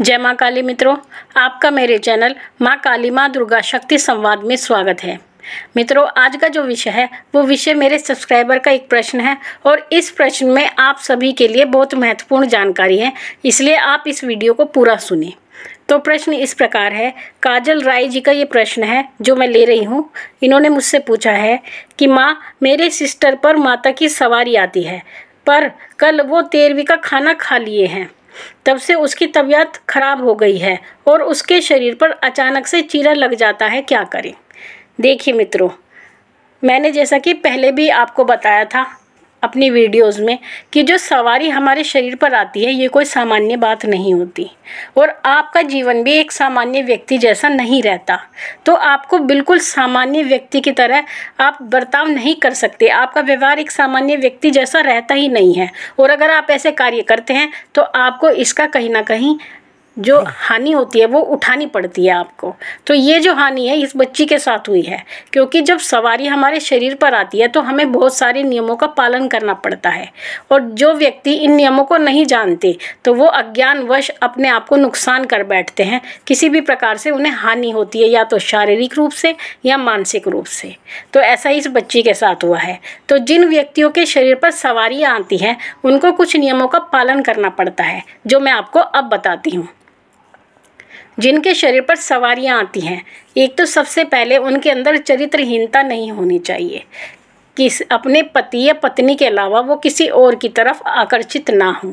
जय माँ काली मित्रों आपका मेरे चैनल माँ काली माँ दुर्गा शक्ति संवाद में स्वागत है मित्रों आज का जो विषय है वो विषय मेरे सब्सक्राइबर का एक प्रश्न है और इस प्रश्न में आप सभी के लिए बहुत महत्वपूर्ण जानकारी है इसलिए आप इस वीडियो को पूरा सुने तो प्रश्न इस प्रकार है काजल राय जी का ये प्रश्न है जो मैं ले रही हूँ इन्होंने मुझसे पूछा है कि माँ मेरे सिस्टर पर माता की सवारी आती है पर कल वो तेरहवीं का खाना खा लिए हैं तब से उसकी तबीयत खराब हो गई है और उसके शरीर पर अचानक से चीरा लग जाता है क्या करें देखिए मित्रों मैंने जैसा कि पहले भी आपको बताया था अपनी वीडियोस में कि जो सवारी हमारे शरीर पर आती है ये कोई सामान्य बात नहीं होती और आपका जीवन भी एक सामान्य व्यक्ति जैसा नहीं रहता तो आपको बिल्कुल सामान्य व्यक्ति की तरह आप बर्ताव नहीं कर सकते आपका व्यवहार एक सामान्य व्यक्ति जैसा रहता ही नहीं है और अगर आप ऐसे कार्य करते हैं तो आपको इसका कहीं ना कहीं जो हानि होती है वो उठानी पड़ती है आपको तो ये जो हानि है इस बच्ची के साथ हुई है क्योंकि जब सवारी हमारे शरीर पर आती है तो हमें बहुत सारे नियमों का पालन करना पड़ता है और जो व्यक्ति इन नियमों को नहीं जानते तो वो अज्ञानवश अपने आप को नुकसान कर बैठते हैं किसी भी प्रकार से उन्हें हानि होती है या तो शारीरिक रूप से या मानसिक रूप से तो ऐसा इस बच्ची के साथ हुआ है तो जिन व्यक्तियों के शरीर पर सवारियाँ आती हैं उनको कुछ नियमों का पालन करना पड़ता है जो मैं आपको अब बताती हूँ जिनके शरीर पर सवारियाँ आती हैं एक तो सबसे पहले उनके अंदर चरित्रहीनता नहीं होनी चाहिए किस अपने पति या पत्नी के अलावा वो किसी और की तरफ आकर्षित ना हों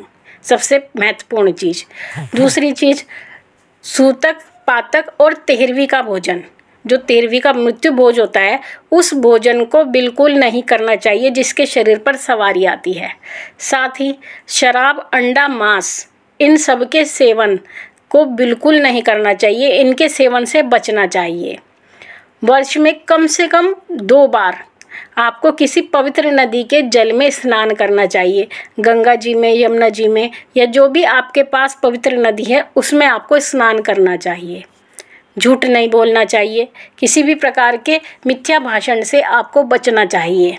सबसे महत्वपूर्ण चीज़ दूसरी चीज़ सूतक पातक और तेहरवी का भोजन जो तेरहवीं का मृत्यु भोज होता है उस भोजन को बिल्कुल नहीं करना चाहिए जिसके शरीर पर सवारी आती है साथ ही शराब अंडा मांस इन सब के सेवन को बिल्कुल नहीं करना चाहिए इनके सेवन से बचना चाहिए वर्ष में कम से कम दो बार आपको किसी पवित्र नदी के जल में स्नान करना चाहिए गंगा जी में यमुना जी में या जो भी आपके पास पवित्र नदी है उसमें आपको स्नान करना चाहिए झूठ नहीं बोलना चाहिए किसी भी प्रकार के मिथ्या भाषण से आपको बचना चाहिए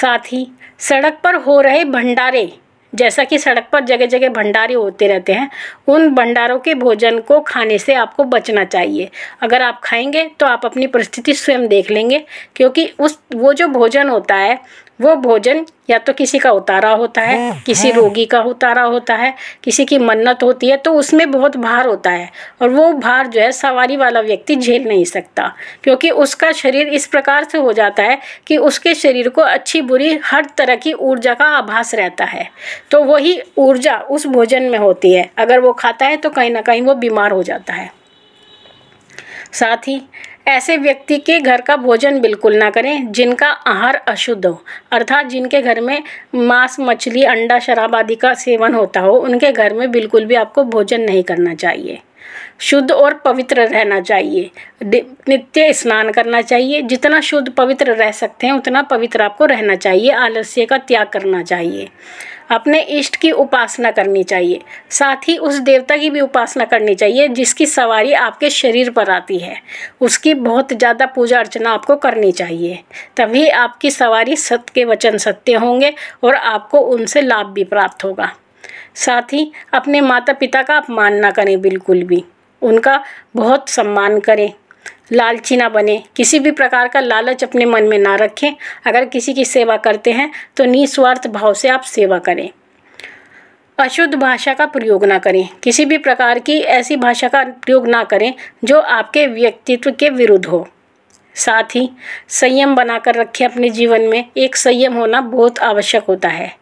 साथ ही सड़क पर हो रहे भंडारे जैसा कि सड़क पर जगह जगह भंडारे होते रहते हैं उन भंडारों के भोजन को खाने से आपको बचना चाहिए अगर आप खाएंगे तो आप अपनी परिस्थिति स्वयं देख लेंगे क्योंकि उस वो जो भोजन होता है वो भोजन या तो किसी का उतारा होता है हाँ, किसी हाँ। रोगी का उतारा होता है किसी की मन्नत होती है तो उसमें बहुत भार होता है और वो भार जो है सवारी वाला व्यक्ति झेल नहीं सकता क्योंकि उसका शरीर इस प्रकार से हो जाता है कि उसके शरीर को अच्छी बुरी हर तरह की ऊर्जा का आभास रहता है तो वही ऊर्जा उस भोजन में होती है अगर वो खाता है तो कहीं ना कहीं वो बीमार हो जाता है साथ ही ऐसे व्यक्ति के घर का भोजन बिल्कुल ना करें जिनका आहार अशुद्ध हो अर्थात जिनके घर में मांस मछली अंडा शराब आदि का सेवन होता हो उनके घर में बिल्कुल भी आपको भोजन नहीं करना चाहिए शुद्ध और पवित्र रहना चाहिए नित्य स्नान करना चाहिए जितना शुद्ध पवित्र रह सकते हैं उतना पवित्र आपको रहना चाहिए आलस्य का त्याग करना चाहिए अपने इष्ट की उपासना करनी चाहिए साथ ही उस देवता की भी उपासना करनी चाहिए जिसकी सवारी आपके शरीर पर आती है उसकी बहुत ज़्यादा पूजा अर्चना आपको करनी चाहिए तभी आपकी सवारी सत्य के वचन सत्य होंगे और आपको उनसे लाभ भी प्राप्त होगा साथ ही अपने माता पिता का अपमान ना करें बिल्कुल भी उनका बहुत सम्मान करें लालची ना बने किसी भी प्रकार का लालच अपने मन में ना रखें अगर किसी की सेवा करते हैं तो निस्वार्थ भाव से आप सेवा करें अशुद्ध भाषा का प्रयोग ना करें किसी भी प्रकार की ऐसी भाषा का प्रयोग ना करें जो आपके व्यक्तित्व के विरुद्ध हो साथ ही संयम बनाकर रखें अपने जीवन में एक संयम होना बहुत आवश्यक होता है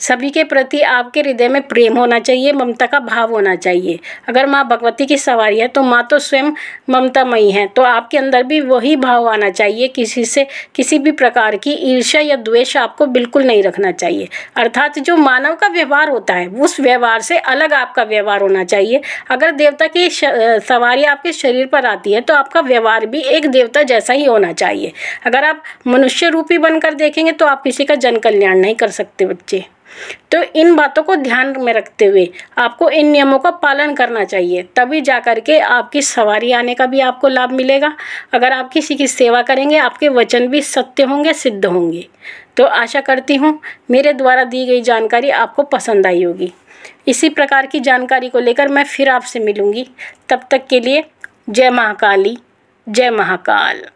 सभी के प्रति आपके हृदय में प्रेम होना चाहिए ममता का भाव होना चाहिए अगर माँ भगवती की सवारी है तो माँ तो स्वयं ममतामयी है तो आपके अंदर भी वही भाव आना चाहिए किसी से किसी भी प्रकार की ईर्ष्या या द्वेष आपको बिल्कुल नहीं रखना चाहिए अर्थात जो मानव का व्यवहार होता है उस व्यवहार से अलग आपका व्यवहार होना चाहिए अगर देवता की सवारी आपके शरीर पर आती है तो आपका व्यवहार भी एक देवता जैसा ही होना चाहिए अगर आप मनुष्य रूपी बनकर देखेंगे तो आप किसी का जन कल्याण नहीं कर सकते बच्चे तो इन बातों को ध्यान में रखते हुए आपको इन नियमों का पालन करना चाहिए तभी जा कर के आपकी सवारी आने का भी आपको लाभ मिलेगा अगर आप किसी की सेवा करेंगे आपके वचन भी सत्य होंगे सिद्ध होंगे तो आशा करती हूँ मेरे द्वारा दी गई जानकारी आपको पसंद आई होगी इसी प्रकार की जानकारी को लेकर मैं फिर आपसे मिलूँगी तब तक के लिए जय महाकाली जय महाकाल